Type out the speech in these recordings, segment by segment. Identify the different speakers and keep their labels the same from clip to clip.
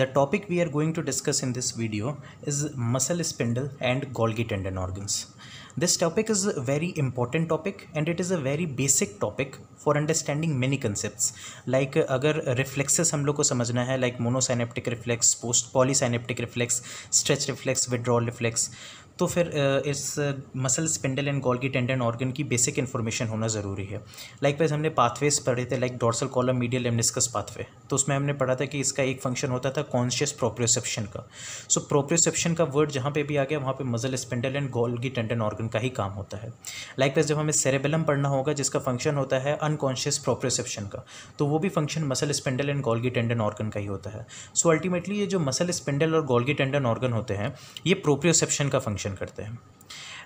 Speaker 1: The topic we are going to discuss in this video is muscle spindle and Golgi tendon organs. This topic is a very important topic and it is a very basic topic for understanding many concepts. Like uh, agar reflexes hum log ko samajna hai, like monosynaptic reflex, post polysynaptic reflex, stretch reflex, withdrawal reflex. तो फिर इस muscle spindle and Golgi tendon organ की basic information होना ज़रूरी है likewise हमने pathways पढ़े थे like dorsal column medial lemniscus pathway तो उसमें हमने पढ़ा था कि इसका एक फंक्शन होता था कॉन्शियस प्रोप्रोसेप्शन का सो so, प्रोप्रोसेप्शन का वर्ड जहाँ पे भी आ गया वहाँ पे muscle spindle and Golgi tendon organ का ही काम होता है लाइक वाइज जब हमें सेरेबलम पढ़ना होगा जिसका फंक्शन होता है अनकॉन्शियस प्रोप्रोसेप्शन का तो वो भी function muscle spindle and Golgi tendon organ का ही होता है सो so, अल्टीमेटली ये जो मसल स्पिंडल और गॉल्गी टेंडन ऑर्गन होते हैं ये प्रोप्रियोसेप्शन का फंक्शन करते हैं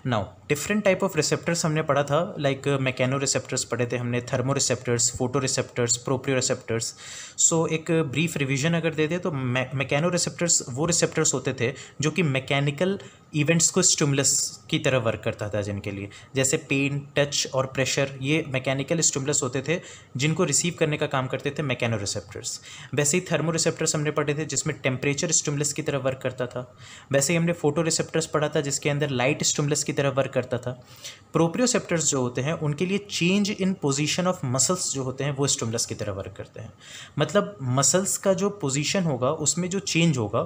Speaker 1: now different type of receptors हमने पढ़ा था लाइक मैकेनो रिसेप्टर्स पढ़े थे हमने thermoreceptors photoreceptors proprioceptors so एक ब्रीफ रिविजन अगर दे दे तो मैकेनो रिसेप्टर्स वो रिसेप्टर्स होते थे जो कि मैकेनिकल इवेंट्स को स्टिमुलस की तरह वर्क करता था जिनके लिए जैसे पेन टच और प्रेशर ये मैकेनिकल स्टिमुलस होते थे जिनको रिसीव करने का काम करते थे मैकेनो रिसेप्टर्स वैसे ही थर्मो रिसेप्टर्स हमने पढ़े थे जिसमें टेम्परेचर स्टिमुलस की तरह वर्क करता था वैसे ही हमने फोटो रिसेप्टर्स पढ़ा था जिसके अंदर लाइट स्टिमुलस की इसी तरह वर्क करता था प्रोप्रियोसेप्टर्स जो होते हैं उनके लिए change in position of muscles जो होते हैं वो स्टिमुलस की तरह वर्क करते हैं मतलब मसल्स का जो पोजीशन होगा उसमें जो चेंज होगा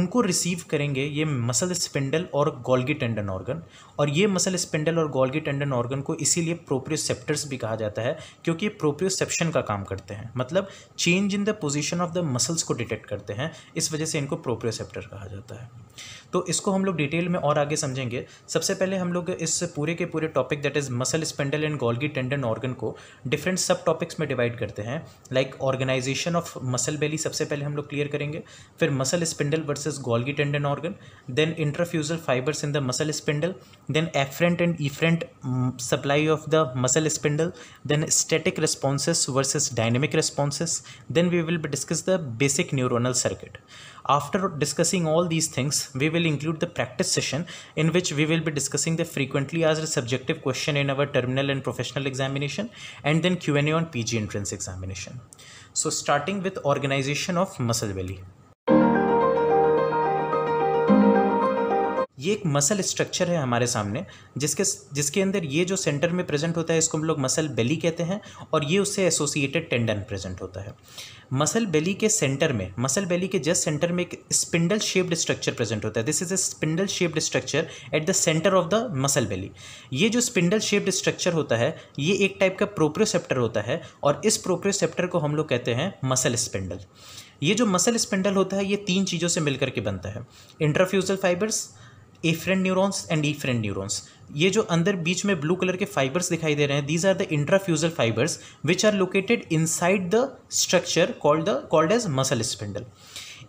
Speaker 1: उनको रिसीव करेंगे ये मसल स्पिंडल और गोल्गी टेंडन ऑर्गन और ये मसल स्पिंडल और गोल्गी टेंडन ऑर्गन को इसीलिए प्रोप्रियोसेप्टर्स भी कहा जाता है क्योंकि ये प्रोप्रियोसेप्शन का काम करते हैं मतलब change in the position of the muscles को डिटेक्ट करते हैं इस वजह से इनको प्रोप्रियोसेप्टर कहा जाता है तो इसको हम लोग डिटेल में और आगे समझेंगे सबसे पहले पहले हम लोग इस पूरे के पूरे topic that is muscle spindle and Golgi tendon organ को डिफरेंट सब टॉपिक्स में डिवाइड करते हैं like organisation of muscle belly सबसे पहले हम लोग क्लियर करेंगे फिर muscle spindle versus Golgi tendon organ then intrafusal fibres in the muscle spindle then afferent and efferent supply of the muscle spindle then static versus dynamic dynamic then we will be discuss the basic neuronal circuit After discussing all these things, we will include the practice session in which we will be discussing the frequently asked subjective question in our terminal and professional examination and then Q&A on PG entrance examination. So starting with organization of muscle belly. ये एक muscle structure है हमारे सामने जिसके जिसके अंदर ये जो सेंटर में प्रेजेंट होता है इसको हम लोग मसल बेली कहते हैं और ये उससे एसोसिएटेड टेंडन प्रेजेंट होता है मसल बेली के सेंटर में मसल बेली के जस्ट सेंटर में एक स्पिंडल शेप्ड स्ट्रक्चर प्रेजेंट होता है this is a spindle shaped structure at the centre of the muscle belly ये जो स्पिंडल शेप्ड स्ट्रक्चर होता है ये एक टाइप का प्रोप्रियोसेप्टर होता है और इस प्रोप्रियोसेप्टर को हम लोग कहते हैं मसल स्पिंडल ये जो मसल स्पिंडल होता है ये तीन चीज़ों से मिलकर के बनता है intrafusal fibres afferent neurons and efferent neurons ये जो अंदर बीच में ब्लू कलर के फाइबर्स दिखाई दे रहे हैं these are the intrafusal fibres which are located inside the structure called the called as muscle spindle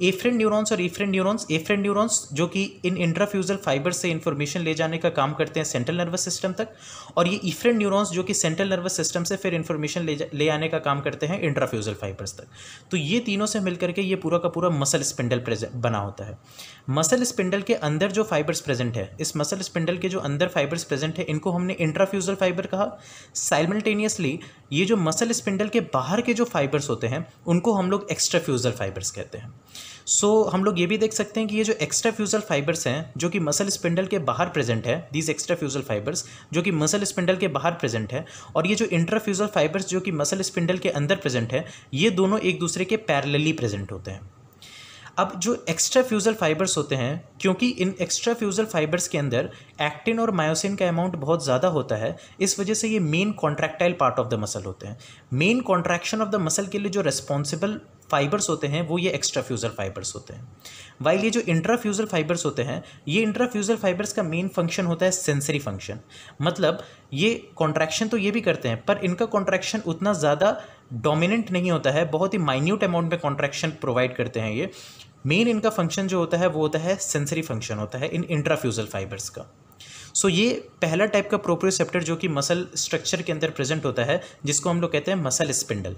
Speaker 1: afferent neurons और ईफ्रेन न्यूरॉन्स एफ्रेंड न्यूरॉन्स जो कि इन इंट्राफ्यूजल फाइबर से इन्फॉर्मेशन ले जाने का काम करते हैं सेंट्रल नर्वस सिस्टम तक और ये ईफ्रेन न्यूरॉन्स जो कि सेंट्रल नर्वस सिस्टम से फिर इन्फॉर्मेशन ले ले आने का काम करते हैं इंट्राफ्यूजल फाइबर्स तक तो ये तीनों से मिलकर के ये पूरा का पूरा मसल स्पिंडल बना होता है मसल स्पिंडल के अंदर जो फाइबर्स प्रेजेंट है इस मसल स्पिंडल के जो अंदर फाइबर्स प्रेजेंट है इनको हमने इंट्राफ्यूजल फाइबर कहा साइमल्टेनियसली ये जो मसल स्पिंडल के बाहर के जो फाइबर्स होते हैं उनको हम लोग एक्स्ट्राफ्यूजल फाइबर्स कहते हैं सो so, हम लोग ये भी देख सकते हैं कि ये जो एक्स्ट्रा फ्यूजल फाइबर्स हैं जो कि मसल स्पिंडल के बाहर प्रेजेंट है दीज एक्स्ट्रा फ्यूजल फाइबर्स जो कि मसल स्पिंडल के बाहर प्रेजेंट है और ये जो इंट्राफ्यूजल फाइबर्स जो कि मसल स्पिंडल के अंदर प्रेजेंट है ये दोनों एक दूसरे के पैरलली प्रेजेंट होते हैं अब जो एक्स्ट्रा फ्यूज़ल फाइबर्स होते हैं क्योंकि इन एक्स्ट्रा फ्यूज़ल फाइबर्स के अंदर एक्टिन और मायोसिन का अमाउंट बहुत ज़्यादा होता है इस वजह से ये main contractile part of the muscle होते हैं main contraction of the muscle के लिए जो रेस्पॉन्सिबल फाइबर्स होते हैं वो ये एक्स्ट्रा फ्यूज़ल फाइबर्स होते हैं वाइल ये जो इंट्रा फ्यूज़ल फाइबर्स होते हैं ये इंट्रा फ्यूज़ल फाइबर्स का मेन फंक्शन होता है सेंसरी फंक्शन मतलब ये कॉन्ट्रैक्शन तो ये भी करते हैं पर इनका कॉन्ट्रैक्शन उतना ज़्यादा डोमिनेंट नहीं होता है बहुत ही माइन्यूट अमाउंट में कॉन्ट्रैक्शन प्रोवाइड करते हैं ये मेन इनका फंक्शन जो होता है वो होता है सेंसरी फंक्शन होता है इन इंट्राफ्यूजल फाइबर्स का सो so, ये पहला टाइप का प्रोप्रियोसेप्टर जो कि मसल स्ट्रक्चर के अंदर प्रेजेंट होता है जिसको हम लोग कहते हैं muscle spindle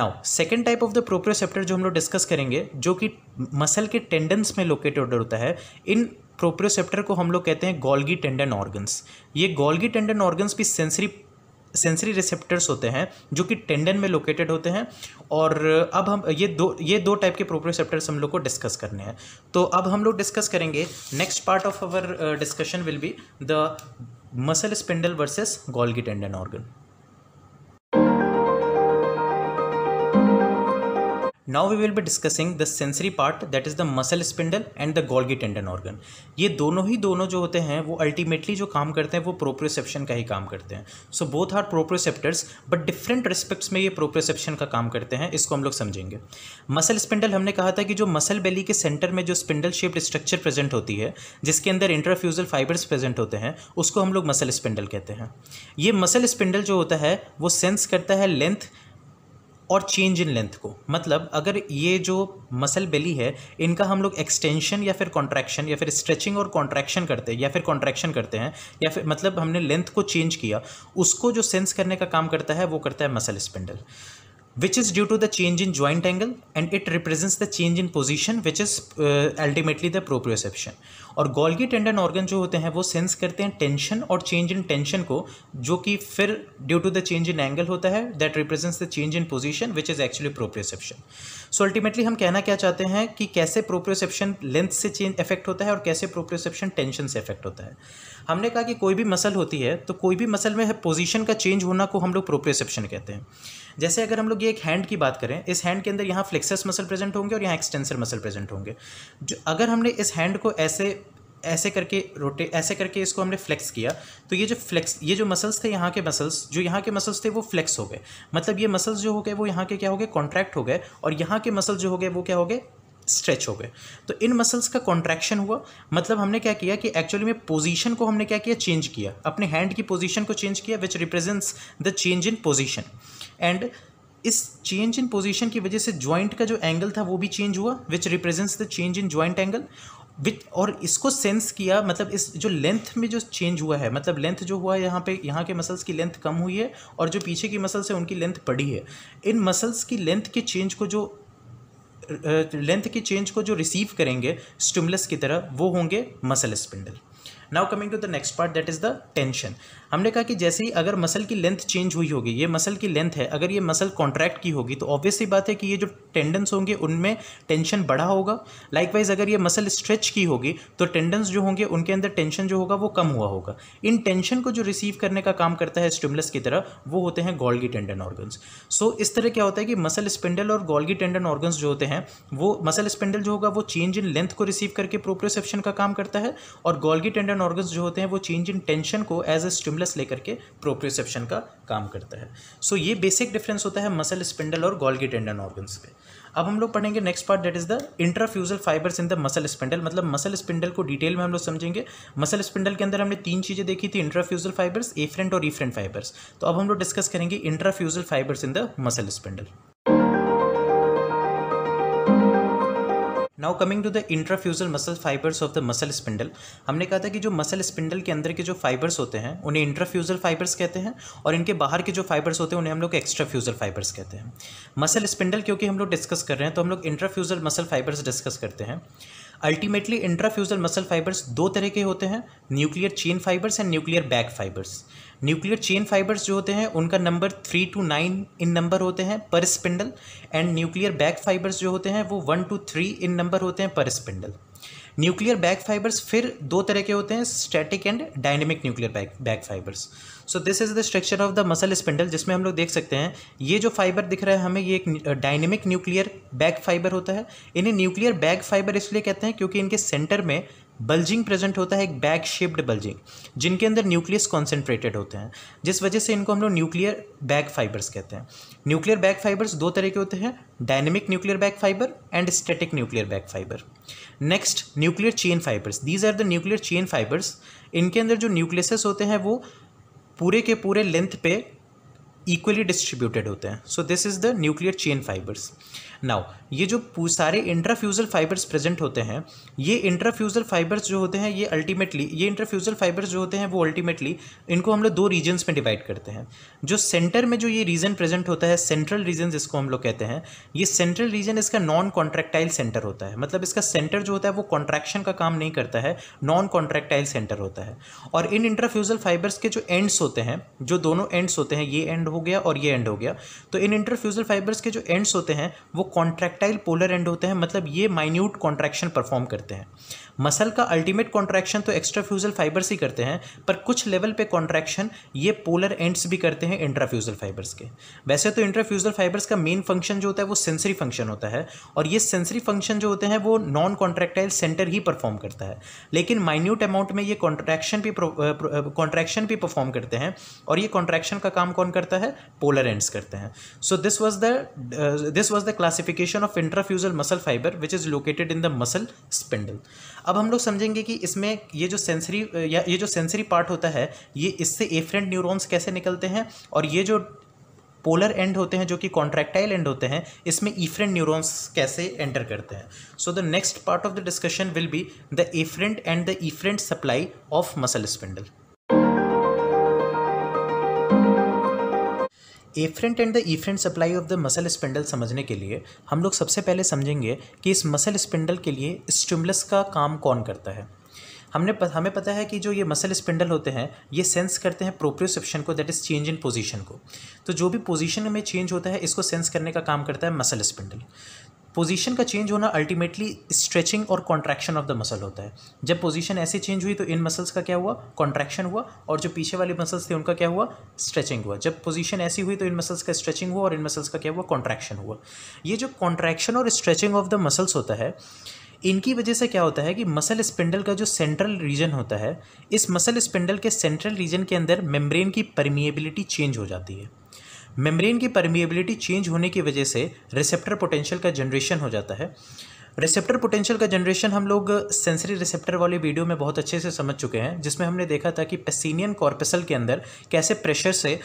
Speaker 1: now second type of the proprioceptor जो हम लोग डिस्कस करेंगे जो कि मसल के टेंडन्स में लोकेटेड होता है इन प्रोप्रियोसेप्टर को हम लोग कहते हैं गोल्गी टेंडन ऑर्गन्स ये गोल्गी टेंडन ऑर्गन्स भी सेंसरी सेंसरी रिसेप्टर्स होते हैं जो कि टेंडन में लोकेटेड होते हैं और अब हम ये दो ये दो टाइप के प्रोप्रियोसेप्टर्स हम लोग को डिस्कस करने हैं तो अब हम लोग डिस्कस करेंगे next part of our discussion will be the muscle spindle versus Golgi tendon organ now we will be discussing the sensory part that is the muscle spindle and the Golgi tendon organ ये दोनों ही दोनों जो होते हैं वो ultimately जो काम करते हैं वो प्रोप्रोसेप्शन का ही काम करते हैं so both are proprioceptors but different respects में ये प्रोप्रोसेप्शन का काम करते हैं इसको हम लोग समझेंगे मसल स्पिंडल हमने कहा था कि जो मसल बेली के सेंटर में जो स्पिंडल शेप्ड स्ट्रक्चर प्रेजेंट होती है जिसके अंदर इंटरफ्यूजल फाइबर्स प्रेजेंट होते हैं उसको हम लोग मसल स्पिंडल कहते हैं ये मसल स्पिंडल जो होता है वो सेंस करता है लेंथ और चेंज इन लेंथ को मतलब अगर ये जो मसल बेली है इनका हम लोग एक्सटेंशन या फिर कॉन्ट्रैक्शन या फिर स्ट्रेचिंग और कॉन्ट्रैक्शन करते हैं या फिर कॉन्ट्रैक्शन करते हैं या फिर मतलब हमने लेंथ को चेंज किया उसको जो सेंस करने का काम करता है वो करता है muscle spindle which is due to the change in joint angle and it represents the change in position which is ultimately uh, the proprioception और गोल्गी टेंडन ऑर्गन जो होते हैं वो सेंस करते हैं टेंशन और चेंज इन टेंशन को जो कि फिर due to the change in angle होता है that represents the change in position which is actually proprioception so ultimately हम कहना क्या चाहते हैं कि कैसे प्रोप्रियोसेप्शन लेंथ से चेंज इफेक्ट होता है और कैसे प्रोप्रियोसेप्शन टेंशन से इफेक्ट होता है हमने कहा कि कोई भी मसल होती है तो कोई भी मसल में पोजिशन का चेंज होना को हम लोग प्रोप्रियोसेप्शन कहते हैं जैसे अगर हम लोग ये एक हैंड की बात करें इस हैंड के अंदर यहाँ फ्लेक्सस मसल प्रेजेंट होंगे और यहाँ एक्सटेंसर मसल प्रेजेंट होंगे जो अगर हमने इस हैंड को ऐसे ऐसे करके रोटे ऐसे करके इसको हमने फ्लेक्स किया तो ये जो फ्लेक्स ये जो मसल्स थे यहाँ के मसल्स जो यहाँ के मसल्स थे वो फ्लेक्स हो गए मतलब ये मसल्स जो हो गए वो यहाँ के क्या हो गए कॉन्ट्रैक्ट हो गए और यहाँ के मसल्स जो हो गए वो क्या हो गए स्ट्रेच हो गए तो इन मसल्स का कॉन्ट्रैक्शन हुआ मतलब हमने क्या किया कि एक्चुअली में पोजीशन को हमने क्या किया चेंज किया अपने हैंड की पोजीशन को चेंज किया which represents the change in position and इस चेंज इन पोजीशन की वजह से ज्वाइंट का जो एंगल था वो भी चेंज हुआ which represents the change in joint angle with और इसको सेंस किया मतलब इस जो लेंथ में जो चेंज हुआ है मतलब लेंथ जो हुआ है यहाँ पे यहाँ के मसल्स की लेंथ कम हुई है और जो पीछे की मसल्स है उनकी लेंथ बढ़ी है इन मसल्स की लेंथ के चेंज को जो लेंथ के चेंज को जो रिसीव करेंगे स्टिमुलस की तरह वो होंगे muscle spindle now coming to the next part that is the tension हमने कहा कि जैसे ही अगर मसल की लेंथ चेंज हुई होगी ये मसल की लेंथ है अगर ये मसल कॉन्ट्रैक्ट की होगी तो ऑब्वियसली बात है कि ये जो टेंडन्स होंगे उनमें टेंशन बढ़ा होगा लाइकवाइज अगर ये मसल स्ट्रेच की होगी तो टेंडन्स जो होंगे उनके अंदर टेंशन जो होगा वो कम हुआ होगा इन टेंशन को जो रिसीव करने का काम करता है स्टिमुलस की तरह वो होते हैं गोल्गी टेंडन ऑर्गन्स सो इस तरह क्या होता है कि मसल स्पेंडल और गोल्गी टेंडन ऑर्गन्स जो होते हैं वो मसल स्पेंडल जो होगा वो चेंज इन लेंथ को रिसीव करके प्रोप्रोसेप्शन का काम करता है और गोल्गी टेंडन सेक्रेटन ऑर्गन्स जो होते हैं वो चेंज इन टेंशन को एज ए स्टिमुलस लेकर के प्रोप्रोसेप्शन का काम करता है सो so, ये बेसिक डिफरेंस होता है मसल स्पिंडल और गोल्गी टेंडन ऑर्गन्स पे अब हम लोग पढ़ेंगे next part that is the intrafusal fibres in the muscle spindle मतलब मसल स्पिंडल को डिटेल में हम लोग समझेंगे मसल स्पिंडल के अंदर हमने तीन चीज़ें देखी थी इंट्राफ्यूजल फाइबर्स एफ्रेंट और ईफ्रेंट फाइबर्स तो अब हम लोग डिस्कस करेंगे intrafusal fibres in the muscle spindle now coming to the intrafusal muscle fibres of the muscle spindle हमने कहा था कि जो मसल स्पिंडल के अंदर के जो फाइबर्स होते हैं उन्हें इंट्राफ्यूजल फाइबर्स कहते हैं और इनके बाहर के जो फाइबर्स होते हैं उन्हें हम लोग एक्स्ट्राफ्यूजल फाइबर्स कहते हैं मसल स्पिंडल क्योंकि हम लोग डिस्कस कर रहे हैं तो हम लोग इंट्राफ्यूजल मसल फाइबर्स डिस्कस करते हैं अल्टीमेटली इंट्राफ्यूजल मसल फाइबर्स दो तरह के होते हैं nuclear chain fibres and nuclear bag fibres nuclear chain fibres जो होते हैं उनका number three to nine in number होते हैं पर spindle and nuclear bag fibres जो होते हैं वो one two three in number होते हैं पर स्पिंडल न्यूक्लियर बैक फाइबर्स फिर दो तरह के होते हैं static and dynamic nuclear bag bag fibres so this is the structure of the muscle spindle जिसमें हम लोग देख सकते हैं ये जो फाइबर दिख रहा है हमें ये एक डायनेमिक न्यूक्लियर बैक फाइबर होता है इन्हें न्यूक्लियर बैक फाइबर इसलिए कहते हैं क्योंकि इनके सेंटर में बल्जिंग प्रेजेंट होता है एक बैग शेप्ड बल्जिंग जिनके अंदर न्यूक्लियस कॉन्सेंट्रेटेड होते हैं जिस वजह से इनको हम लोग न्यूक्लियर बैग फाइबर्स कहते हैं न्यूक्लियर बैग फाइबर्स दो तरह के होते हैं dynamic nuclear bag fibre and static nuclear bag fibre next nuclear chain fibres these are the nuclear chain fibres इनके अंदर जो न्यूक्लियसेस होते हैं वो पूरे के पूरे लेंथ पे इक्वली डिस्ट्रीब्यूटेड होते हैं so this is the nuclear chain fibres now ये जो सारे इंट्राफ्यूजल फाइबर्स प्रेजेंट होते हैं ये इंट्राफ्यूजल फाइबर्स जो होते हैं ये अल्टीमेटली ये इंट्राफ्यूजल फाइबर्स जो होते हैं वो अल्टीमेटली इनको हम लोग दो रीजन्स में डिवाइड करते हैं जो सेंटर में जो ये रीजन प्रेजेंट होता है सेंट्रल रीजन जिसको हम लोग कहते हैं ये सेंट्रल रीजन इसका नॉन कॉन्ट्रैक्टाइल सेंटर होता है मतलब इसका सेंटर जो होता है वो कॉन्ट्रैक्शन का काम नहीं करता है नॉन कॉन्ट्रैक्टाइल सेंटर होता है और इन इंट्राफ्यूजल फाइबर्स के जो एंड्स होते हैं जो दोनों एंड्स होते हैं ये एंड हो गया और ये एंड हो गया तो इन इंटरफ्यूजल फाइबर्स के जो एंड्स होते हैं वो कॉन्ट्रैक्टाइल पोलर एंड होते हैं मतलब ये माइन्यूट कॉन्ट्रैक्शन परफॉर्म करते हैं मसल का अल्टीमेट कॉन्ट्रैक्शन तो एक्स्ट्राफ्यूजल फाइबर्स ही करते हैं पर कुछ लेवल पे कॉन्ट्रैक्शन ये पोलर एंड्स भी करते हैं इंट्राफ्यूजल फाइबर्स के वैसे तो इंट्राफ्यूजल फाइबर्स का मेन फंक्शन जो होता है वो सेंसरी फंक्शन होता है और ये सेंसरी फंक्शन जो होते हैं वो नॉन कॉन्ट्रैक्टाइल सेंटर ही परफॉर्म करता है लेकिन माइन्यूट अमाउंट में ये कॉन्ट्रैक्शन भी कॉन्ट्रैक्शन भी परफॉर्म करते हैं और ये कॉन्ट्रैक्शन का काम कौन करता है पोलर एंड्स करते हैं so this was the this was the classification of intrafusal muscle fibre which is located in the muscle spindle अब हम लोग समझेंगे कि इसमें ये जो सेंसरी या ये जो सेंसरी पार्ट होता है ये इससे एफरेंट न्यूरॉन्स कैसे निकलते हैं और ये जो पोलर एंड होते हैं जो कि कॉन्ट्रैक्टाइल एंड होते हैं इसमें ईफ्रेंट न्यूरॉन्स कैसे एंटर करते हैं so the next part of the discussion will be the afferent and the efferent supply of muscle spindle afferent and the efferent supply of the muscle spindle समझने के लिए हम लोग सबसे पहले समझेंगे कि इस मसल स्पिंडल के लिए स्टिमुलस का काम कौन करता है हमने प, हमें पता है कि जो ये मसल स्पिंडल होते हैं ये सेंस करते हैं प्रोप्रियोसेप्शन को that is change in position को तो जो भी पोजीशन में चेंज होता है इसको सेंस करने का काम करता है मसल स्पिंडल पोजीशन का चेंज होना अल्टीमेटली स्ट्रेचिंग और कॉन्ट्रैक्शन ऑफ द मसल होता है जब पोजीशन ऐसे चेंज हुई तो इन मसल्स का क्या हुआ कॉन्ट्रैक्शन हुआ और जो पीछे वाले मसल्स थे उनका क्या हुआ स्ट्रेचिंग हुआ जब पोजीशन ऐसी हुई तो इन मसल्स का स्ट्रेचिंग हुआ और इन मसल्स का क्या हुआ कॉन्ट्रैक्शन हुआ ये जो कॉन्ट्रैक्शन और स्ट्रेचिंग ऑफ द मसल्स होता है इनकी वजह से क्या होता है कि मसल स्पिंडल का जो सेंट्रल रीजन होता है इस मसल स्पिंडल के सेंट्रल रीजन के अंदर मेम्ब्रेन की परमिएबिलिटी चेंज हो जाती है मेम्ब्रेन की परमिएबिलिटी चेंज होने की वजह से रिसेप्टर पोटेंशियल का जनरेशन हो जाता है रिसेप्टर पोटेंशियल का जनरेशन हम लोग सेंसरी रिसेप्टर वाले वीडियो में बहुत अच्छे से समझ चुके हैं जिसमें हमने देखा था कि पेसिनियन कॉर्पसल के अंदर कैसे प्रेशर से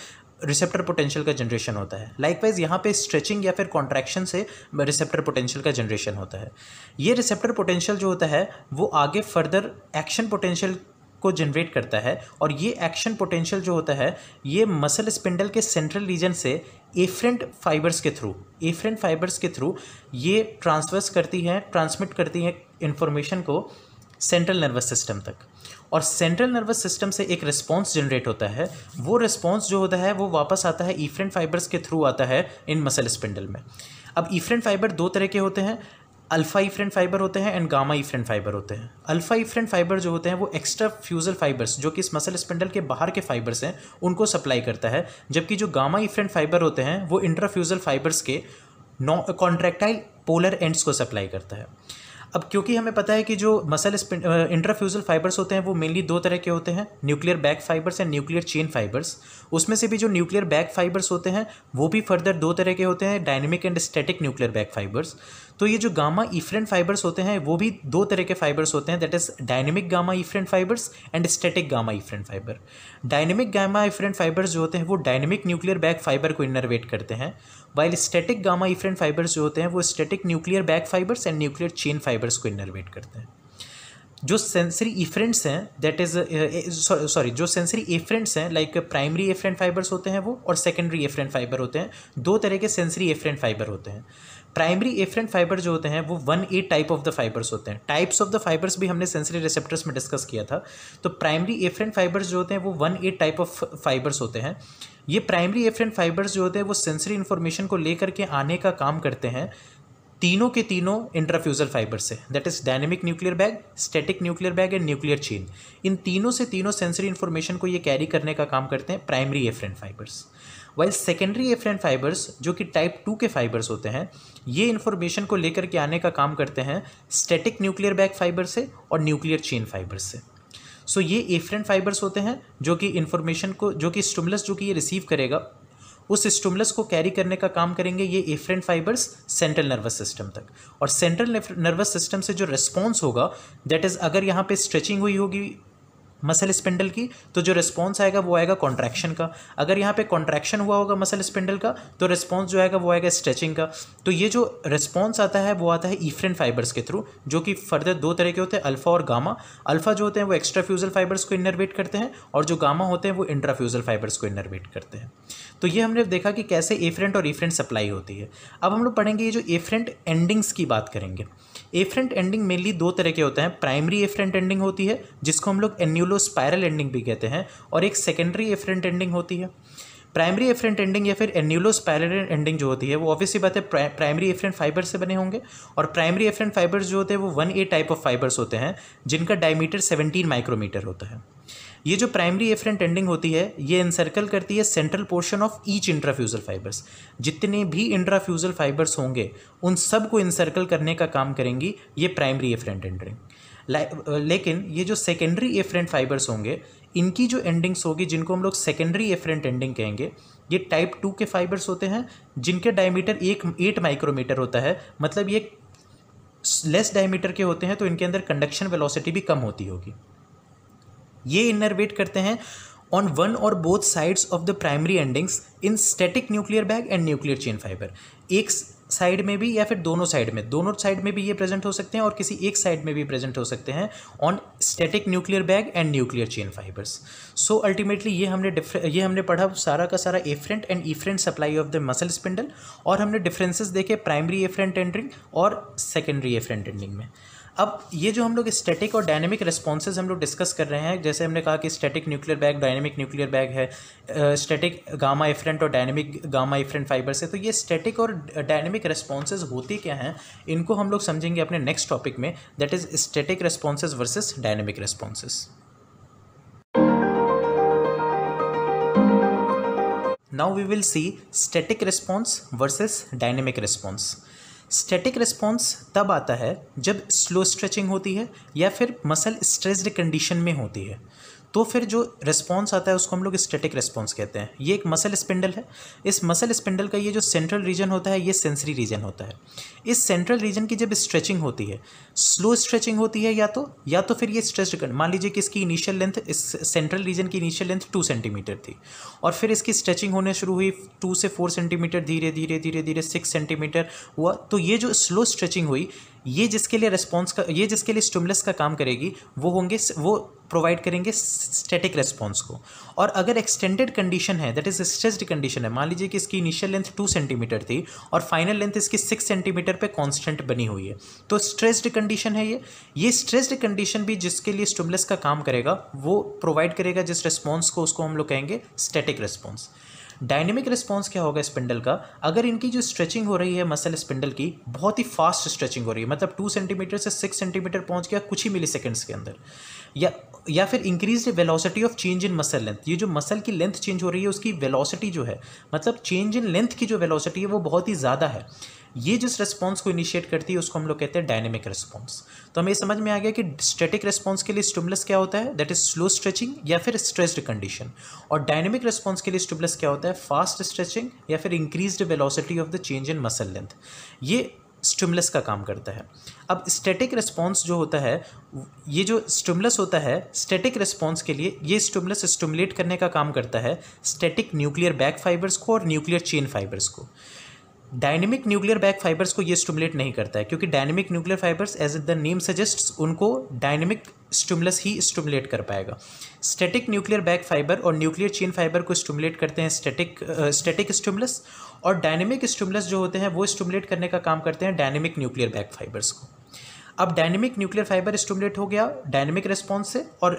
Speaker 1: रिसेप्टर पोटेंशियल का जनरेशन होता है लाइकवाइज यहाँ पे स्ट्रेचिंग या फिर कॉन्ट्रैक्शन से रिसेप्टर पोटेंशियल का जनरेशन होता है ये रिसेप्टर पोटेंशियल जो होता है वो आगे फर्दर एक्शन पोटेंशियल को जनरेट करता है और ये एक्शन पोटेंशियल जो होता है ये मसल स्पिंडल के सेंट्रल रीजन से एफरेंट फाइबर्स के थ्रू एफरेंट फाइबर्स के थ्रू ये ट्रांसवर्स करती है ट्रांसमिट करती है इन्फॉर्मेशन को सेंट्रल नर्वस सिस्टम तक और सेंट्रल नर्वस सिस्टम से एक रिस्पॉन्स जनरेट होता है वो रिस्पॉन्स जो होता है वो वापस आता है ईफ्रेंट फाइबर्स के थ्रू आता है इन मसल स्पिंडल में अब ईफ्रेंट फाइबर दो तरह के होते हैं अल्फ़ा ईफ्रेंट फाइबर होते हैं एंड गामा ईफ्रेंट फाइबर होते हैं अल्फ़ा ईफ्रेंट फाइबर जो होते हैं वो एक्स्ट्रा फ्यूजल फाइबर्स जो कि इस मसल स्पिंडल के बाहर के फाइबर्स हैं उनको सप्लाई करता है जबकि जो गामा इफ्रेंट फाइबर होते हैं वो इंट्राफ्यूजल फाइबर्स के नॉ कॉन्ट्रेक्टाइल पोलर एंड्स को सप्लाई करता है अब क्योंकि हमें पता है कि जो मसल इंट्राफ्यूजल फाइबर्स होते हैं वो मेनली दो तरह के होते हैं nuclear bag fibres and nuclear chain fibres उसमें से भी जो न्यूक्लियर बैक फाइबर्स होते हैं वो भी फर्दर दो तरह के होते हैं dynamic and static nuclear bag fibres तो ये जो गामा इफ्रेंट फाइबर्स होते हैं वो भी दो तरह के फाइबर्स होते हैं that is dynamic gamma efferent fibres and static gamma efferent fibre dynamic gamma efferent fibres जो होते हैं वो डायनेमिक न्यूक्लियर बैक फाइबर को इनरवेट करते हैं while static gamma efferent fibres जो होते हैं वो static nuclear bag fibres and nuclear chain fibres को इनरवेट करते हैं जो सेंसरी इफ्रेंट्स हैं दैट इज़ सॉरी जो सेंसरी एफ्रेंट्स हैं लाइक प्राइमरी एफ्रेंट फाइबर्स होते हैं वो और सेकेंडरी एफ्रेंट फाइबर होते हैं दो तरह के सेंसरी एफ्रेंट फाइबर होते हैं प्राइमरी एफरेंट फाइबर जो होते हैं वो one A type of the fibres होते हैं टाइप्स ऑफ द फाइबर्स भी हमने सेंसरी रिसेप्टर्स में डिस्कस किया था तो प्राइमरी एफरेंट फाइबर्स जो होते हैं वो one A type of fibres होते हैं ये प्राइमरी एफरेंट फाइबर्स जो होते हैं वो सेंसरी इन्फॉर्मेशन को लेकर के आने का काम करते हैं तीनों के तीनों इंट्राफ्यूजल फाइबर से that is dynamic nuclear bag static nuclear bag and nuclear chain इन तीनों से तीनों सेंसरी इन्फॉर्मेशन को ये कैरी करने का काम करते हैं primary afferent fibres while secondary afferent fibres जो कि टाइप टू के फाइबर्स होते हैं ये इन्फॉर्मेशन को लेकर के आने का काम करते हैं स्टेटिक न्यूक्लियर बैक फाइबर से और न्यूक्लियर चेन फाइबर से सो so, ये एफरेंट फाइबर्स होते हैं जो कि इन्फॉर्मेशन को जो कि स्टूमलस जो कि ये रिसीव करेगा उस स्टूमलस को कैरी करने का काम करेंगे ये afferent fibres central nervous system तक और सेंट्रल नर्वस सिस्टम से जो रिस्पॉन्स होगा दैट इज़ अगर यहाँ पे स्ट्रेचिंग हुई होगी मसल स्पिंडल की तो जो रिस्पॉन्स आएगा वो आएगा कॉन्ट्रैक्शन का अगर यहाँ पे कॉन्ट्रैक्शन हुआ होगा मसल स्पिंडल का तो रिस्पॉन्स जो आएगा वो आएगा स्ट्रेचिंग का तो ये जो रिस्पॉन्स आता है वो आता है ईफ्रेन फाइबर्स के थ्रू जो कि फर्दर दो तरह के होते हैं अल्फा और गामा अल्फा जो होते हैं वो एक्स्ट्राफ्यूजल फाइबर्स को इनरवेट करते हैं और जो गामा होते हैं वो इंट्राफ्यूजल फाइबर्स को इनरवेट करते हैं तो ये हमने देखा कि कैसे एफ्रेंट और ईफ्रेंट सप्लाई होती है अब हम लोग पढ़ेंगे ये जो एफ्रेंट एंडिंग्स की बात करेंगे एफरेंट एंडिंग मेनली दो तरह के होते हैं प्राइमरी एफरेंट एंडिंग होती है जिसको हम लोग एन्यूलो स्पायरल एंडिंग भी कहते हैं और एक सेकेंडरी एफरेंट एंडिंग होती है प्राइमरी एफरेंट एंडिंग या फिर एन्यूलो स्पायरल एंडिंग जो होती है वो ऑब्वियसली बात है प्राइमरी एफरेंट फाइबर से बने होंगे और प्राइमरी एफरेंट फाइबर्स जो होते हैं वो one A type of fibres होते हैं जिनका डायमीटर सेवेंटीन माइक्रोमीटर होता है ये जो प्राइमरी एफरेंट एंडिंग होती है ये इंसर्कल करती है central portion of each intrafusal fibres जितने भी इंट्राफ्यूजल फाइबर्स होंगे उन सब को इंसर्कल करने का काम करेंगी ये प्राइमरी एफरेंट एंडिंग लेकिन ये जो सेकेंडरी एफरेंट फाइबर्स होंगे इनकी जो एंडिंग्स होगी जिनको हम लोग सेकेंडरी एफरेंट एंडिंग कहेंगे ये टाइप टू के फाइबर्स होते हैं जिनके डायमीटर एक एट माइक्रोमीटर होता है मतलब ये लेस डायमीटर के होते हैं तो इनके अंदर कंडक्शन वेलोसिटी भी कम होती होगी ये इनर्वेट करते हैं ऑन वन और both sides of the primary endings in static nuclear bag and nuclear chain fibre एक साइड में भी या फिर दोनों साइड में दोनों साइड में भी ये प्रेजेंट हो सकते हैं और किसी एक साइड में भी प्रेजेंट हो सकते हैं on static nuclear bag and nuclear chain fibres so ultimately ये हमने ये हमने पढ़ा सारा का सारा afferent and efferent supply of the muscle spindle और हमने डिफरेंसेस देखे प्राइमरी एफरेंट एंडिंग और सेकेंडरी एफरेंट एंडिंग में अब ये जो हम लोग स्टैटिक और डायनेमिक रिस्पॉन्सेज हम लोग डिस्कस कर रहे हैं जैसे हमने कहा कि static nuclear bag dynamic nuclear bag है स्टैटिक गामा इफ्रेंट और डायनेमिक गामा इफ्रेंट फाइबर्स है तो ये स्टैटिक और डायनेमिक रिस्पॉन्सेज होती क्या हैं इनको हम लोग समझेंगे अपने नेक्स्ट टॉपिक में that is static responses versus dynamic responses now we will see static response versus dynamic response static response तब आता है जब स्लो स्ट्रेचिंग होती है या फिर मसल स्ट्रेस्ड कंडीशन में होती है तो फिर जो रिस्पॉन्स आता है उसको हम लोग स्टेटिक रिस्पॉन्स कहते हैं ये एक मसल स्पिंडल है इस मसल स्पिंडल का ये जो सेंट्रल रीजन होता है ये सेंसरी रीजन होता है इस सेंट्रल रीजन की जब स्ट्रेचिंग होती है स्लो स्ट्रेचिंग होती है या तो या तो फिर ये स्ट्रेच मान लीजिए कि इसकी इनिशियल लेंथ इस सेंट्रल रीजन की इनिशियल लेंथ टू सेंटीमीटर थी और फिर इसकी स्ट्रेचिंग होने शुरू हुई टू से फोर सेंटीमीटर धीरे धीरे धीरे धीरे सिक्स सेंटीमीटर हुआ तो ये जो स्लो स्ट्रेचिंग हुई ये जिसके लिए रिस्पॉन्स का ये जिसके लिए स्टिमुलस का काम करेगी वो होंगे वो प्रोवाइड करेंगे स्टैटिक रिस्पॉन्स को और अगर एक्सटेंडेड कंडीशन है दैट इज स्ट्रेस्ड कंडीशन है मान लीजिए कि इसकी इनिशियल लेंथ टू सेंटीमीटर थी और फाइनल लेंथ इसकी सिक्स सेंटीमीटर पे कांस्टेंट बनी हुई है तो स्ट्रेस्ड कंडीशन है ये ये स्ट्रेस्ड कंडीशन भी जिसके लिए स्टिमुलस का काम करेगा वो प्रोवाइड करेगा जिस रिस्पॉन्स को उसको हम लोग कहेंगे स्टेटिक रिस्पॉन्स डायनेमिक रिस्पॉन्स क्या होगा स्पिंडल का अगर इनकी जो स्ट्रेचिंग हो रही है मसल स्पिंडल की बहुत ही फास्ट स्ट्रेचिंग हो रही है मतलब टू सेंटीमीटर से सिक्स सेंटीमीटर पहुंच गया कुछ ही मिली के अंदर या या फिर increase velocity of change in muscle length ये जो मसल की लेंथ चेंज हो रही है उसकी वेलोसिटी जो है मतलब चेंज इन लेंथ की जो वेलोसिटी है वो बहुत ही ज़्यादा है ये जिस रिस्पॉन्स को इनिशिएट करती है उसको हम लोग कहते हैं डायनेमिक रिस्पॉन्स तो हमें समझ में आ गया कि स्टेटिक रिस्पॉन्स के लिए स्टिमुलस क्या होता है दैट इज स्लो स्ट्रेचिंग या फिर स्ट्रेस्ड कंडीशन और डायनेमिक रिस्पॉन्स के लिए स्टिमुलस क्या होता है फास्ट स्ट्रेचिंग या फिर increase velocity of the change in muscle length ये स्टिमुलस का काम करता है अब स्टैटिक रिस्पॉन्स जो होता है ये जो स्टिमुलस होता है स्टैटिक रिस्पॉन्स के लिए ये स्टिमुलस स्टिमुलेट करने का काम करता है स्टैटिक न्यूक्लियर बैक फाइबर्स को और न्यूक्लियर चेन फाइबर्स को डायनेमिक न्यूक्लियर बैक फाइबर्स को ये स्टमुलेट नहीं करता है क्योंकि dynamic nuclear fibres as the name suggest उनको डायनेमिक स्टमुलस ही स्टूमुलेट कर पाएगा स्टैटिक न्यूक्लियर बैक फाइबर और न्यूक्लियर चेन फाइबर को स्टमुलेट करते हैं स्टैटिक स्टैटिक स्टमुलस और डायनेमिक स्टमुलस जो होते हैं वो स्टमुलेट करने का काम करते हैं डायनेमिक न्यूक्लियर बैक फाइबर्स को अब डायनेमिक न्यूक्लियर फाइबर स्टूमुलेट हो गया डायनेमिक रेस्पॉन्स से और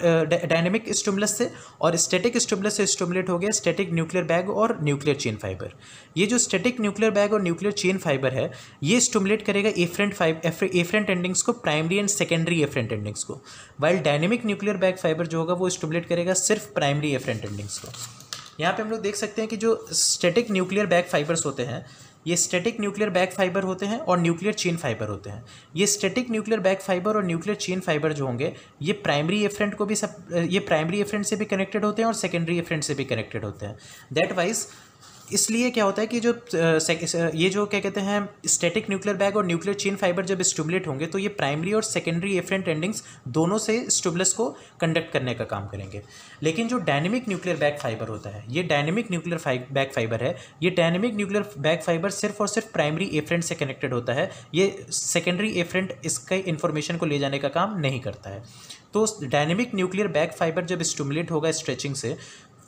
Speaker 1: डायनेमिक स्टूमुलस से और स्टेटिक स्टूमुलस से स्टूमुलेट हो गया स्टेटिक न्यूक्लियर बैग और न्यूक्लियर चेन फाइबर ये जो स्टेटिक न्यूक्लियर बैग और न्यूक्लियर चेन फाइबर है ये स्टूमुलेट करेगा एफरेंट फाइबर एफरेंट एंडिंग्स को primary and secondary afferent endings को while dynamic nuclear bag fibre जो होगा वो स्टूमुलेट करेगा सिर्फ प्राइमरी एफरेंट एंडिंग्स को यहाँ पे हम लोग देख सकते हैं कि जो स्टेटिक न्यूक्लियर बैग फाइबर्स होते हैं ये स्टैटिक न्यूक्लियर बैक फाइबर होते हैं और न्यूक्लियर चेन फाइबर होते हैं ये स्टैटिक न्यूक्लियर बैक फाइबर और न्यूक्लियर चेन फाइबर जो होंगे ये प्राइमरी एफरेंट को भी सब ये प्राइमरी एफरेंट से भी कनेक्टेड होते हैं और सेकेंडरी एफरेंट से भी कनेक्टेड होते हैं दैट वाइज इसलिए क्या होता है कि जो ये जो क्या कहते हैं स्टैटिक न्यूक्लियर बैग और न्यूक्लियर चेन फाइबर जब स्टूबलेट होंगे तो ये प्राइमरी और सेकेंडरी एफरेंट एंडिंग्स दोनों से स्टूबलेस को कंडक्ट करने का काम करेंगे लेकिन जो डायनेमिक न्यूक्लियर बैग फाइबर होता है ये डायनेमिक न्यूक्लियर बैग फाइबर है ये डायनेमिक न्यूक्लियर बैग फाइबर सिर्फ और सिर्फ प्राइमरी एफरेंट से कनेक्टेड होता है ये सेकेंडरी एफरेंट इसके इन्फॉर्मेशन को ले जाने का काम नहीं करता है तो डायनेमिक न्यूक्लियर बैक फाइबर जब स्टूमुलेट होगा स्ट्रेचिंग से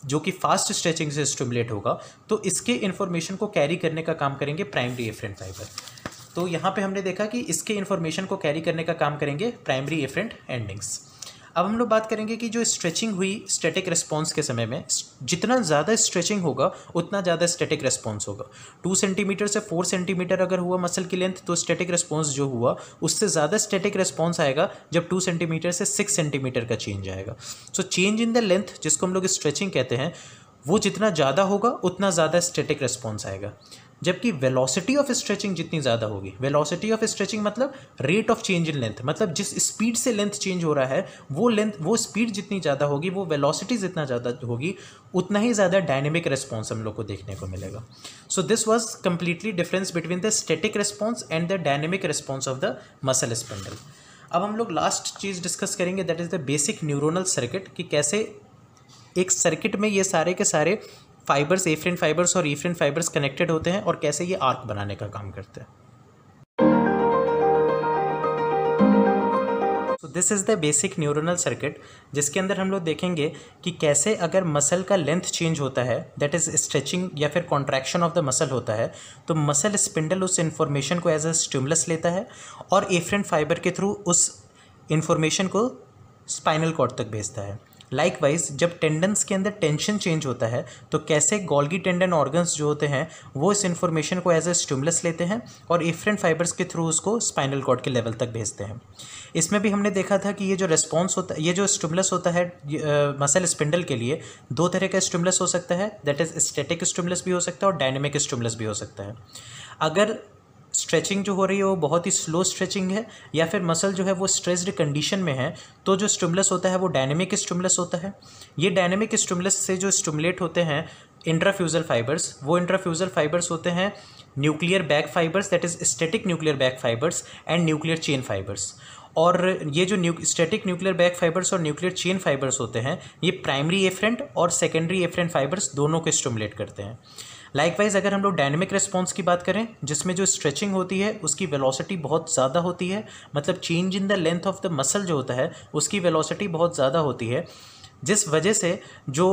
Speaker 1: जो कि फास्ट स्ट्रेचिंग से स्टिमुलेट होगा तो इसके इन्फॉर्मेशन को कैरी करने का काम करेंगे प्राइमरी एफरेंट फाइबर तो यहाँ पे हमने देखा कि इसके इन्फॉर्मेशन को कैरी करने का काम करेंगे प्राइमरी एफरेंट एंडिंग्स अब हम लोग बात करेंगे कि जो स्ट्रेचिंग हुई स्टैटिक रिस्पॉन्स के समय में जितना ज़्यादा स्ट्रेचिंग होगा उतना ज़्यादा स्टैटिक रिस्पॉन्स होगा टू सेंटीमीटर से फोर सेंटीमीटर अगर हुआ मसल की लेंथ तो स्टैटिक रिस्पॉन्स जो हुआ उससे ज़्यादा स्टैटिक रिस्पॉन्स आएगा जब टू सेंटीमीटर से सिक्स सेंटीमीटर का चेंज आएगा so change in the length जिसको हम लोग स्ट्रेचिंग कहते हैं वो जितना ज़्यादा होगा उतना ज़्यादा स्टैटिक रिस्पॉन्स आएगा जबकि वेलोसिटी ऑफ स्ट्रेचिंग जितनी ज़्यादा होगी वेलोसिटी ऑफ स्ट्रेचिंग मतलब rate of change in length मतलब जिस स्पीड से लेंथ चेंज हो रहा है वो लेंथ वो स्पीड जितनी ज़्यादा होगी वो वेलोसिटी जितना ज़्यादा होगी उतना ही ज़्यादा डायनेमिक रिस्पॉन्स हम लोग को देखने को मिलेगा so this was completely difference between the static response and the dynamic response of the muscle spindle अब हम लोग लास्ट चीज़ डिस्कस करेंगे that is the basic neuronal circuit कि कैसे एक सर्किट में ये सारे के सारे फाइबर्स एफ्रेन फाइबर्स और ईफ्रेन फाइबर्स कनेक्टेड होते हैं और कैसे ये आर्क बनाने का काम करते हैं so this is the basic neuronal circuit जिसके अंदर हम लोग देखेंगे कि कैसे अगर मसल का लेंथ चेंज होता है दैट इज़ स्ट्रेचिंग या फिर कॉन्ट्रैक्शन ऑफ द मसल होता है तो मसल स्पिंडल उस इन्फॉर्मेशन को एज अ स्टिमुलस लेता है और एफ्रेंट फाइबर के थ्रू उस इन्फॉर्मेशन को स्पाइनल कॉर्ड तक भेजता है लाइकवाइज जब टेंडन्स के अंदर टेंशन चेंज होता है तो कैसे गोल्गी टेंडन ऑर्गन्स जो होते हैं वो इस इन्फॉर्मेशन को एज ए स्टिमुलस लेते हैं और इफरेंट फाइबर्स के थ्रू उसको स्पाइनल कॉर्ड के लेवल तक भेजते हैं इसमें भी हमने देखा था कि ये जो रिस्पॉन्स होता है ये जो स्टिमुलस होता है मसल स्पिंडल के लिए दो तरह का स्टिमुलस हो सकता है दैट इज स्टेटिक स्टिमुलस भी हो सकता है और डायनेमिक स्टिमुलस भी हो सकता है अगर स्ट्रेचिंग जो हो रही है वो बहुत ही स्लो स्ट्रेचिंग है या फिर मसल जो है वो स्ट्रेस्ड कंडीशन में है तो जो स्टिमुलस होता है वो डायनेमिक स्टिमुलस होता है ये डायनेमिक स्टिमुलस से जो स्टिमुलेट होते हैं इंट्राफ्यूजल फाइबर्स वो इंट्राफ्यूजल फाइबर्स होते हैं nuclear bag fibres that is static nuclear bag fibres and nuclear chain fibres और ये जो new static nuclear bag fibres और न्यूक्लियर चेन फाइबर्स होते हैं ये प्राइमरी एफरेंट और सेकेंडरी एफरेंट फाइबर्स दोनों को स्टिमुलेट करते हैं लाइकवाइज अगर हम लोग डायनेमिक रिस्पॉन्स की बात करें जिसमें जो स्ट्रेचिंग होती है उसकी वेलोसिटी बहुत ज़्यादा होती है मतलब change in the length of the muscle जो होता है उसकी वेलोसिटी बहुत ज़्यादा होती है जिस वजह से जो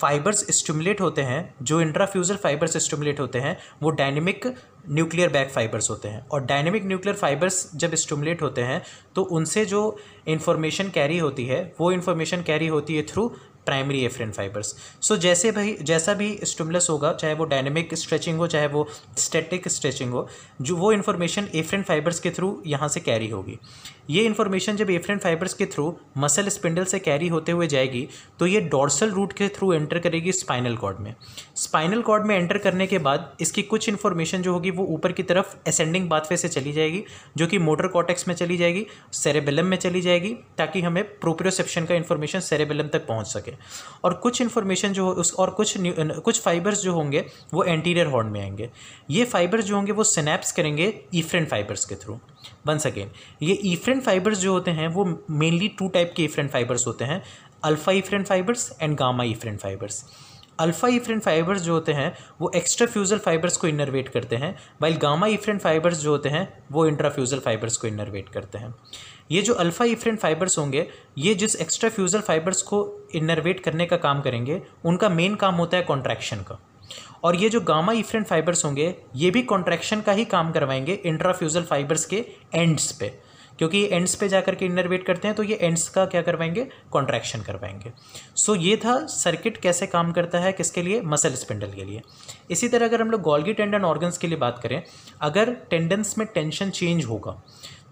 Speaker 1: फाइबर्स स्टिमुलेट होते हैं जो इंट्राफ्यूजल फाइबर्स स्टिमुलेट होते हैं वो डायनेमिक न्यूक्लियर बैक फाइबर्स होते हैं और डायनेमिक न्यूक्लियर फाइबर्स जब स्टिमुलेट होते हैं तो उनसे जो इन्फॉर्मेशन कैरी होती है वो इन्फॉर्मेशन कैरी होती है through primary afferent fibres so जैसे भाई जैसा भी स्टिमुलस होगा चाहे वो डायनेमिक स्ट्रेचिंग हो चाहे वो स्टेटिक स्ट्रेचिंग हो जो वो इन्फॉर्मेशन एफरेन फाइबर्स के थ्रू यहाँ से कैरी होगी ये इन्फॉर्मेशन जब एफरेंट फाइबर्स के थ्रू मसल स्पिंडल से कैरी होते हुए जाएगी तो ये डॉर्सल रूट के थ्रू एंटर करेगी स्पाइनल कॉर्ड में स्पाइनल कॉर्ड में एंटर करने के बाद इसकी कुछ इन्फॉर्मेशन जो होगी वो ऊपर की तरफ असेंडिंग बाथवे से चली जाएगी जो कि मोटर कॉटेक्स में चली जाएगी सेरेबेलम में चली जाएगी ताकि हमें प्रोप्रोसेप्शन का इन्फॉर्मेशन सेरेबेलम तक पहुँच सके और कुछ इन्फॉर्मेशन जो उस और कुछ कुछ फाइबर्स जो होंगे वो एंटीरियर हॉर्न में आएंगे ये फाइबर्स जो होंगे वो सिनेप्स करेंगे ईफ्रेंट फाइबर्स के थ्रू वन सेकेंड ये ईफ्रेंट फाइबर्स जो होते हैं वो मेनली टू टाइप के ईफ्रेंट फाइबर्स होते हैं alpha efferent fibres and gamma efferent fibres alpha efferent fibres जो होते हैं वो एक्स्ट्रा फ्यूजल फाइबर्स को इनरवेट करते हैं वाइल गामा ईफ्रेंट फाइबर्स जो होते हैं वो इंट्रा फ्यूजल फाइबर्स को इनरवेट करते हैं ये जो अल्फ़ा ईफ्रेंट फाइबर्स होंगे ये जिस एक्स्ट्रा फ्यूजल फाइबर्स को इनरवेट करने का काम करेंगे उनका मेन काम होता है कॉन्ट्रैक्शन का और ये जो गामा इफ्रेंट फाइबर्स होंगे ये भी कॉन्ट्रैक्शन का ही काम करवाएंगे इंट्राफ्यूजल फाइबर्स के एंड्स पे क्योंकि ये एंड्स पे जाकर के इनरवेट करते हैं तो ये एंड्स का क्या करवाएंगे कॉन्ट्रैक्शन करवाएंगे सो so, ये था सर्किट कैसे काम करता है किसके लिए मसल स्पिंडल के लिए इसी तरह अगर हम लोग गोल्गी टेंडन ऑर्गन्स के लिए बात करें अगर टेंडन्स में टेंशन चेंज होगा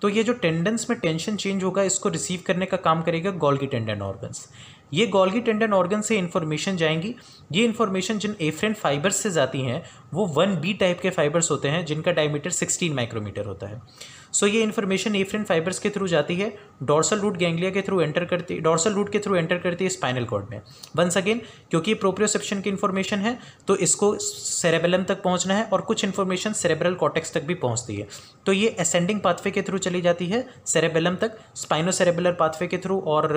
Speaker 1: तो ये जो टेंडन्स में टेंशन चेंज होगा इसको रिसीव करने का काम करेगा गोल्गी टेंडन ऑर्गन्स ये गोल्गी टेंडन ऑर्गन से इन्फॉर्मेशन जाएंगी ये इन्फॉर्मेशन जिन एफरेंट फाइबर्स से जाती हैं वो वन बी टाइप के फाइबर्स होते हैं जिनका डायमीटर सिक्सटीन माइक्रोमीटर होता है सो ये इन्फॉर्मेशन एफ्रेन फाइबर्स के थ्रू जाती है डॉर्सल रूट गैंग्लिया के थ्रू एंटर करती है डॉर्सल रूट के थ्रू एंटर करती है स्पाइनल कॉर्ड में वंस अगेन क्योंकि प्रोप्रियोसेप्शन की इन्फॉर्मेशन है तो इसको सेरेबेलम तक पहुंचना है और कुछ इन्फॉर्मेशन सेरेब्रल कॉटेक्स तक भी पहुंचती है तो ये असेंडिंग पाथवे के थ्रू चली जाती है सेरेबेलम तक स्पाइनो सेरेबुलर पाथवे के थ्रू और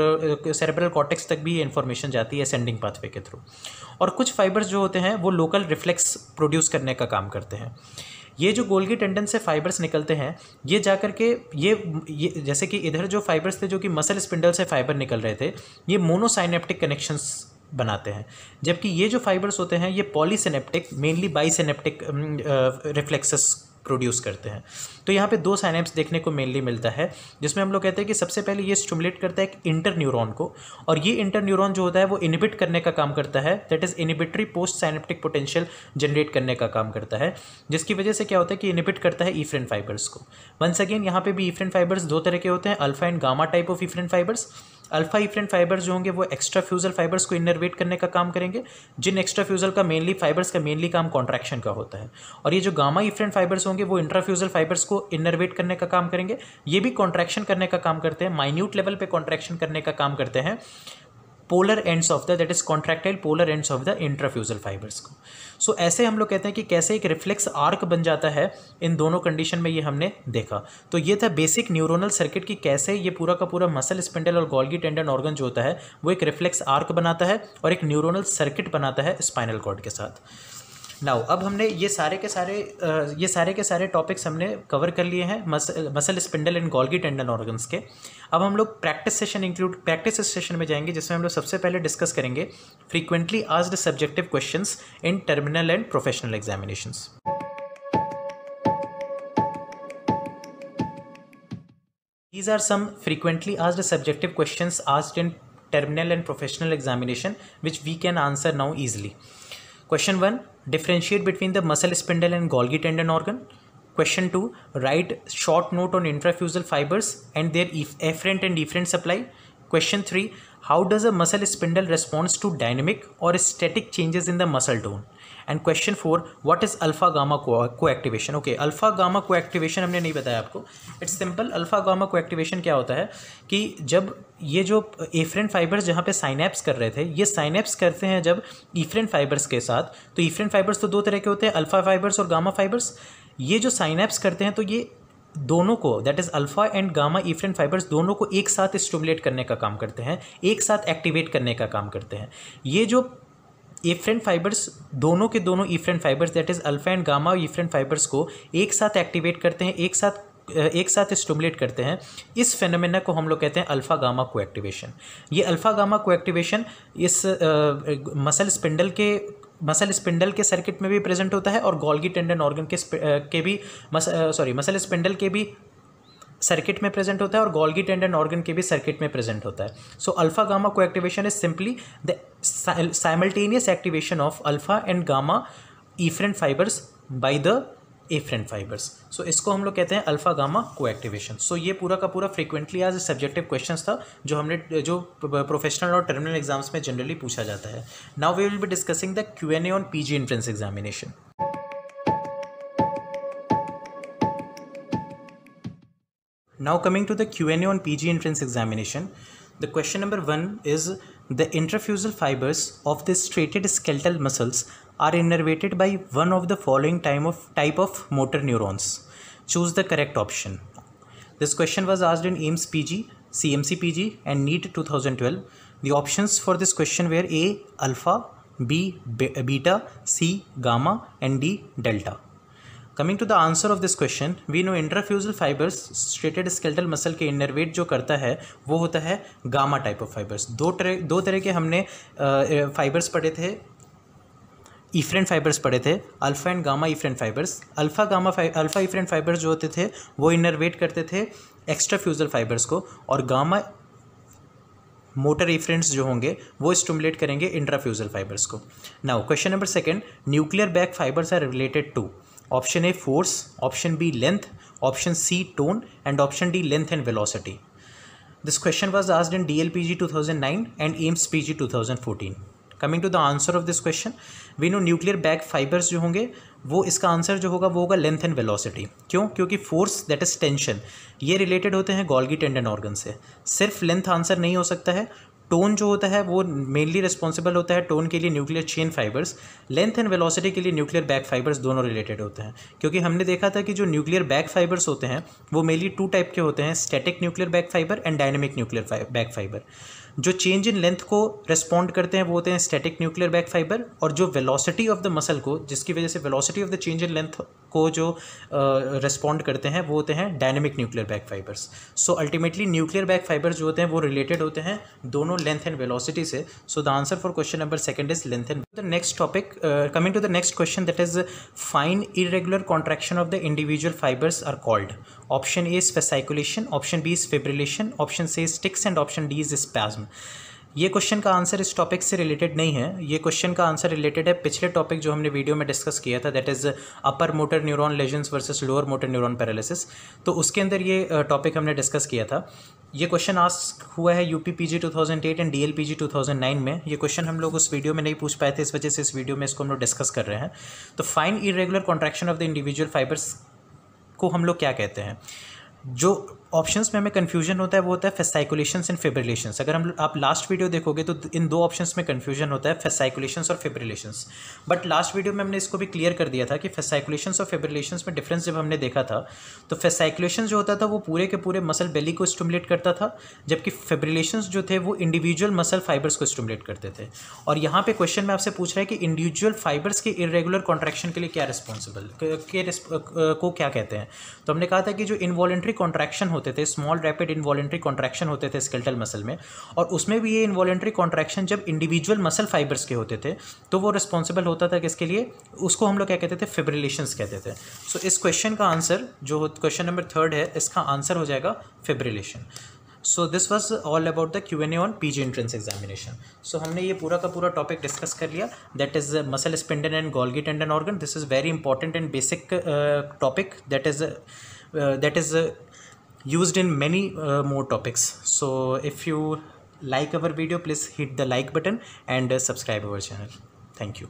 Speaker 1: सेरेब्रल कॉटेक्स तक भी ये इन्फॉर्मेशन जाती है असेंडिंग पाथवे के थ्रू और कुछ फाइबर्स जो होते हैं वो लोकल रिफ्लेक्स प्रोड्यूस करने का काम करते हैं ये जो गोल्गी टेंडन से फाइबर्स निकलते हैं ये जा कर के ये, ये जैसे कि इधर जो फाइबर्स थे जो कि मसल स्पिंडल से फाइबर निकल रहे थे ये मोनोसाइनेप्टिक कनेक्शंस बनाते हैं जबकि ये जो फाइबर्स होते हैं ये polysynaptic mainly bisynaptic reflexes produce करते हैं तो यहाँ पे दो साइनेप्स देखने को मेनली मिलता है जिसमें हम लोग कहते हैं कि सबसे पहले ये स्टमुलेट करता है एक इंटर न्यूरोन को और ये इंटर न्यूरोन जो होता है वो इनिबिट करने का काम करता है that is inhibitory post synaptic potential generate करने का काम करता है जिसकी वजह से क्या होता है कि इनिबिट करता है ईफ्रेन फाइबर्स को वंस अगेन यहाँ पे भी ईफ्रेन फाइबर्स दो तरह के होते हैं alpha and gamma type of efferent fibers alpha efferent fibers जो होंगे वो एक्स्ट्रा फ्यूजल फाइबर्स को इनरवेट करने का काम करेंगे जिन एक्स्ट्रा फ्यूजल का मेनली फाइबर्स का मेनली काम कॉन्ट्रैक्शन का होता है और ये जो गामा इफ्रेन फाइबर्स होंगे वो इंट्राफ्यूजल फाइबर्स को इनरवेट करने का काम करेंगे ये भी कॉन्ट्रैक्शन करने का काम करते हैं माइन्यूट लेवल पर कॉन्ट्रैक्शन करने का काम करते हैं polar ends of the that is contractile polar ends of the intrafusal fibers को सो ऐसे हम लोग कहते हैं कि कैसे एक रिफ्लेक्स आर्क बन जाता है इन दोनों कंडीशन में ये हमने देखा तो ये था बेसिक न्यूरोनल सर्किट कि कैसे ये पूरा का पूरा मसल स्पिंडल और गोल्गी टेंडन ऑर्गन जो होता है वो एक रिफ्लेक्स आर्क बनाता है और एक न्यूरोनल सर्किट बनाता है स्पाइनल कॉर्ड के साथ नाउ अब हमने ये सारे के सारे ये सारे के सारे टॉपिक्स हमने कवर कर लिए हैं muscle spindle and Golgi tendon organs के अब हम लोग practice session include practice session में जाएंगे जिसमें हम लोग सबसे पहले डिस्कस करेंगे frequently asked subjective question in terminal and professional examinations are some frequently आज द सब्जेक्टिव क्वेश्चन आज इन terminal and professional examination which we can answer now easily. Question 1. Differentiate between the muscle spindle and Golgi tendon organ. Question 2. Write short note on intrafusal fibers and their efferent and efferent supply. Question 3. How does a muscle spindle responds to dynamic or static changes in the muscle tone? And question four what is alpha gamma co activation okay alpha gamma co activation हमने नहीं बताया आपको it's simple alpha gamma co activation क्या होता है कि जब ये जो एफ्रेन फाइबर्स जहाँ पे साइनेप्स कर रहे थे ये साइनेप्स करते हैं जब ईफ्रेन फाइबर्स के साथ तो ईफ्रेंट फाइबर्स तो दो तरह के होते हैं अल्फ़ा फाइबर्स और गामा फाइबर्स ये जो साइनेप्स करते हैं तो ये दोनों को that is alpha and gamma efferent fibers दोनों को एक साथ स्टिमुलेट करने का काम करते हैं एक साथ एक्टिवेट करने का काम करते हैं ये जो ईफ्रेंट फाइबर्स दोनों के दोनों efferent fibers that is alpha and gamma efferent fibers को एक साथ एक्टिवेट करते हैं एक साथ एक साथ स्टमुलेट करते हैं इस फेनोमेना को हम लोग कहते हैं अल्फ़ा गामा को एक्टिवेशन ये अल्फ़ा गामा को एक्टिवेशन इस मसल मसल स्पिंडल के मसल स्पिंडल के सर्किट में भी प्रेजेंट होता है और गोल्गी टेंडन ऑर्गन के के भी सॉरी मसल स्पिंडल के भी सर्किट में प्रेजेंट होता है और गोल्गी टेंडन ऑर्गन के भी सर्किट में प्रेजेंट होता है so alpha gamma co activation is simply the simultaneous activation of alpha and gamma efferent fibers by the afferent fibers so इसको हम लोग कहते हैं alpha gamma co activation so ये पूरा का पूरा फ्रीक्वेंटली ए सब्जेक्टिव क्वेश्चन था जो हमने जो प्रोफेशनल और टर्मिनल एग्जाम्स में जनरली पूछा जाता है now we will be discussing the Q and A on P G entrance examination Now coming to the Q&A on PG entrance examination. The question number 1 is the interfusal fibers of the striated skeletal muscles are innervated by one of the following type of type of motor neurons. Choose the correct option. This question was asked in AIMS PG, CMC PG and NEET 2012. The options for this question were A alpha, B beta, C gamma and D delta. Coming to the answer of this question we know intrafusal fibers striated skeletal muscle के innervate जो करता है वो होता है gamma type of fibres दो तरह दो तरह के हमने फाइबर्स uh, पढ़े थे ईफ्रेंट फाइबर्स पढ़े थे alpha and gamma efferent fibres alpha gamma alpha efferent fibres जो होते थे वो इनरवेट करते थे एक्स्ट्रा फ्यूजल फाइबर्स को और गामा मोटर इफ्रेंट्स जो होंगे वो स्टमुलेट करेंगे इंट्राफ्यूजल फाइबर्स को now question number second nuclear bag fibers are related to option A force option B length option C tone and option D length and velocity G two thousand nine and AIIMS 2009 G two thousand 2014. Coming to the answer of this question we know nuclear bag fibres जो होंगे वो इसका answer जो होगा वो होगा length and velocity क्यों क्योंकि फोर्स दैट इज टेंशन ये रिलेटेड होते हैं गोल्गी टेंडन ऑर्गन से सिर्फ लेंथ आंसर नहीं हो सकता है टोन जो होता है वो मेनली रिस्पॉन्सिबल होता है टोन के लिए nuclear chain fibers length and velocity के लिए न्यूक्लियर बैक फाइबर्स दोनों रिलेटेड होते हैं क्योंकि हमने देखा था कि जो न्यूक्लियर बैक फाइबर्स होते हैं वो मेनली टू टाइप के होते हैं static nuclear bag fiber and dynamic nuclear bag fiber जो चेंज इन लेंथ को रिस्पॉन्ड करते हैं वो होते हैं स्टैटिक न्यूक्लियर बैक फाइबर और जो वेलोसिटी ऑफ द मसल को जिसकी वजह से velocity of the change in length को जो रिस्पॉन्ड uh, करते हैं वो होते हैं dynamic nuclear bag fibres so ultimately nuclear bag fibres जो होते हैं वो रिलेटेड होते हैं दोनों लेंथ एंड वेलोसिटी से so the answer for question number second is length and the next topic coming to the next question that is fine irregular contraction of the individual fibers are called option A is fasciculation option B is fibrillation option C is tics and option D is spasm ये question का answer इस topic से related नहीं है ये question का answer related है पिछले टॉपिक जो हमने वीडियो में डिस्कस किया था that is upper motor neuron lesions versus lower motor neuron paralysis तो उसके अंदर ये टॉपिक हमने डिस्कस किया था ये क्वेश्चन आस्क हुआ है UPPG 2008 two thousand eight and D L P G two thousand nine में ये क्वेश्चन हम लोग उस वीडियो में नहीं पूछ पाए थे इस वजह से इस वीडियो में इसको हम लोग डिस्कस कर रहे हैं तो fine irregular contraction of the individual fibers को हम लोग क्या कहते हैं जो ऑप्शंस में हमें कन्फ्यूजन होता है वो होता है फेसाइकुलेशंस एंड फेब्रिलेशंस अगर हम आप लास्ट वीडियो देखोगे तो इन दो ऑप्शंस में कन्फ्यूजन होता है फेसाइकुलेशंस और फेब्रिलेशंस बट लास्ट वीडियो में हमने इसको भी क्लियर कर दिया था कि फेसाइकुलेशंस और फेब्रिलेशंस में डिफरेंस जब हमने देखा था तो फेसाइकुलेशन जो होता था वो पूरे के पूरे मसल बेली को स्टमुलेट करता था जबकि फेब्रिलेशंस जो थे वो इंडिविजुअल मसल फाइबर्स को स्टमुलेट करते थे और यहाँ पर क्वेश्चन में आपसे पूछ रहा है कि इंडिविजुअल फाइबर्स के इरेगुलर कॉन्ट्रैक्शन के लिए क्या रिस्पॉन्सिबल के, को क्या कहते हैं तो हमने कहा था कि जो इन्वॉलेंट्री कॉन्ट्रैक्शन होता होते थे स्मॉल रैपिड इन्वॉलेंट्री कॉन्ट्रैक्शन होते थे स्केल्टल मसल में और उसमें भी ये इन्वॉलेंट्री कॉन्ट्रैक्शन जब इंडिविजुअल मसल फाइबर्स के होते थे तो वो रिस्पॉन्सिबल होता था किसके लिए उसको हम लोग क्या कहते थे फेब्रिलेशन कहते थे सो so, इस क्वेश्चन का आंसर जो क्वेश्चन नंबर थर्ड है इसका आंसर हो जाएगा fibrillation so this was all about the Q and A on P G entrance examination so हमने ये पूरा का पूरा टॉपिक डिस्कस कर लिया that is muscle spindle and Golgi tendon organ this is very important and basic topic that is that is used in many uh, more topics so if you like our video please hit the like button and uh, subscribe our channel thank you